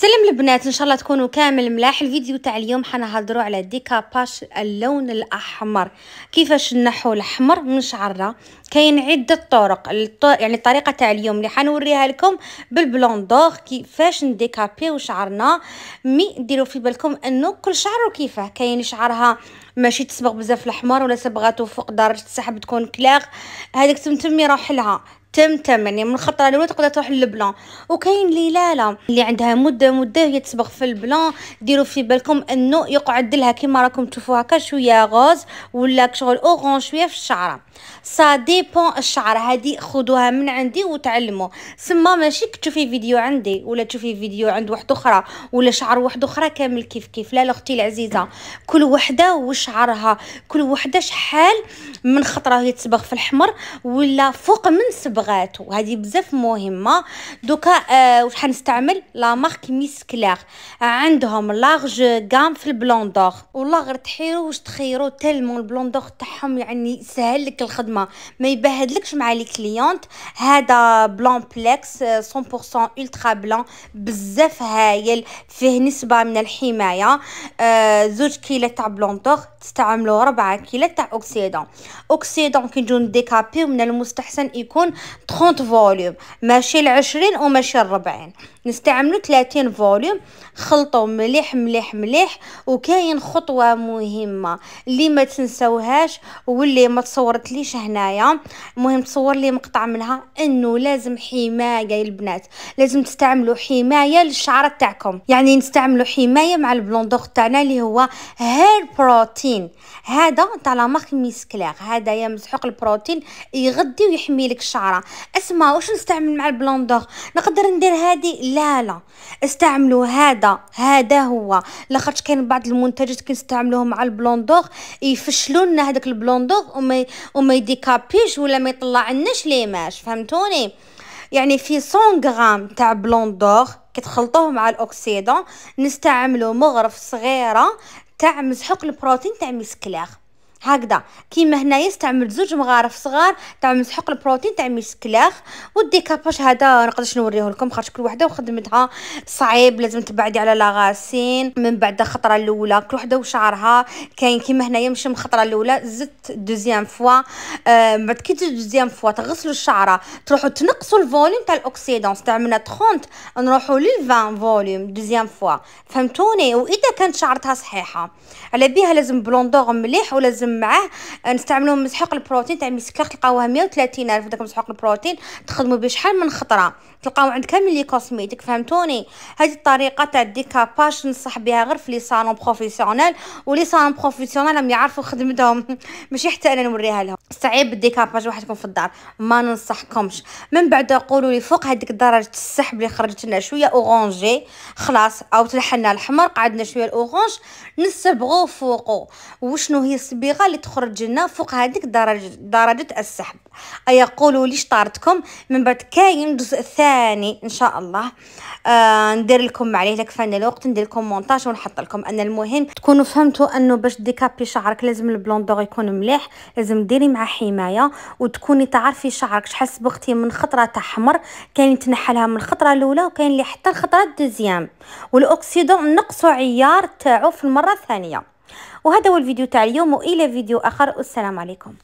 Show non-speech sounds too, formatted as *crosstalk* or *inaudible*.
سلم البنات ان شاء الله تكونوا كامل ملاح الفيديو تاع اليوم حنهضروا على ديكاباش اللون الاحمر كيفاش نحو الاحمر من شعرنا كاين عده طرق يعني الطريقه تاع اليوم اللي حنوريها لكم بالبلوندور كيفاش نديكابيو شعرنا مي ديروا في بالكم انه كل شعر كيفاه كاين شعرها ماشي تصبغ بزاف الاحمر ولا صبغاتو فوق درجه السحب تكون كلاغ هذاك تمتمي يروح لها تم تم يعني من الخطره الاولى تقدر تروح للبلان وكاين اللي لا لا اللي عندها مده مده هي تصبغ في البلان ديروا في بالكم انه يقعد لها كيما راكم تشوفوا هكا شويه غوز ولا شغل اورانج شويه في الشعره سا ديبون الشعر هادي خدوها من عندي وتعلموا سما ماشي كتشوفي فيديو عندي ولا تشوفي فيديو عند واحد اخرى ولا شعر واحد اخرى كامل كيف كيف لا اختي العزيزه كل وحده وشعرها كل وحده شحال من خطره يتصبغ في الحمر ولا فوق من صبغاته هادي بزاف مهمه دوكا آه واش حنستعمل لا مارك ميس كلير عندهم لارج غام في البلوندور والله غير تحيرو واش تخيرو تالمون البلوندور تاعهم يعني سهل لك الخدمه ما ما يبهدلكش مع لي كليونت هذا بلون بلكس 100% الترا بلون بزاف هايل فيه نسبه من الحمايه زوج كيلو تاع بلونطور تستعملوا 4 كيلو تاع اوكسيدون اوكسيدون كي نجون ديكابي من المستحسن يكون 30 فوليوم ماشي ال 20 وماشي ال 40 نستعملوا 30 فوليوم خلطوا مليح مليح مليح وكاين خطوه مهمه اللي ما تنساوهاش واللي ما تصورتليش هنايا المهم تصور لي مقطع منها انه لازم حمايه البنات لازم تستعملوا حمايه للشعر تاعكم يعني نستعملوا حمايه مع البلوندوغ تاعنا اللي هو هير بروتين هذا تاع لا مارك ميس كلير هذا يا مسحوق البروتين يغذي ويحمي لك الشعره اسمع واش نستعمل مع البلوندوغ نقدر ندير هذه لا لا استعملوا هذا هذا هو لاخاطش كاين بعض المنتجات كنستعملوهم مع البلوندوغ يفشلوا لنا هذاك البلوندوغ وما وما يدي كابيش ولا ما يطلع عندناش ليماج فهمتوني يعني في 100 غرام تاع بلون دور كتخلطوه مع الاوكسيدون نستعملو مغرف صغيره تاع مسحوق البروتين تاع ميسكلير هكذا كيما هنايا استعملت زوج مغارف صغار تاع مسحوق البروتين تاع مسكلاخ والديكاباج هذا نقدرش نوريه لكم خاطر كل وحده وخدمتها صعيب لازم تبعدي على لاغاسين من بعد الخطره الاولى كل وحده وشعرها كاين كيما هنايا مش من الخطره الاولى زدت دوزيام فوا آه بعد كي تزيد دوزيام فوا تغسلوا الشعره تروحوا تنقصوا الفوليوم تاع الاوكسيدون استعملنا 30 نروحوا لل 20 فوليوم دوزيام فوا فهمتوني واذا كانت شعرتها صحيحه على بيها لازم بلوندور مليح ولازم معاه نستعملوه مسحوق البروتين تاع المسكلاخ تلقاوه 130 الف داك مسحوق البروتين تخدموا به شحال من خطره تلقاو عند كامل لي كوسميتيك فهمتوني هذه الطريقه تاع الديكاباج ننصح بها غير في لي صالون بروفيسيونيل ولي صالون بروفيسيونيل راهم يعرفوا خدمتهم *laughs* ماشي حتى انا نوريها لهم صعيب الديكاباج يكون في الدار ما ننصحكمش من بعد قولوا لي فوق هذيك درجه السحب اللي خرجت لنا شويه اورانجي خلاص او تلحنا الحمر قعدنا شويه الاورانج نصبغوه فوقو وشنو هي الصبيغه الصيغه اللي تخرج لنا فوق هذيك درجه درجه السحب ايقولوا لي شطارتكم من بعد كاين جزء ثاني ان شاء الله آه ندير لكم عليه فان الوقت ندير لكم مونتاج ونحط لكم ان المهم تكونوا فهمتوا انه باش ديكابي شعرك لازم البلوندور يكون مليح لازم ديري مع حمايه وتكوني تعرفي شعرك شحال سبقتي من خطره تحمر كاين تنحلها من الخطره الاولى وكاين اللي حتى الخطره الدوزيام والاكسيدون نقصوا عيار تاعو في المره الثانيه وهذا هو الفيديو تاع اليوم والى فيديو اخر والسلام عليكم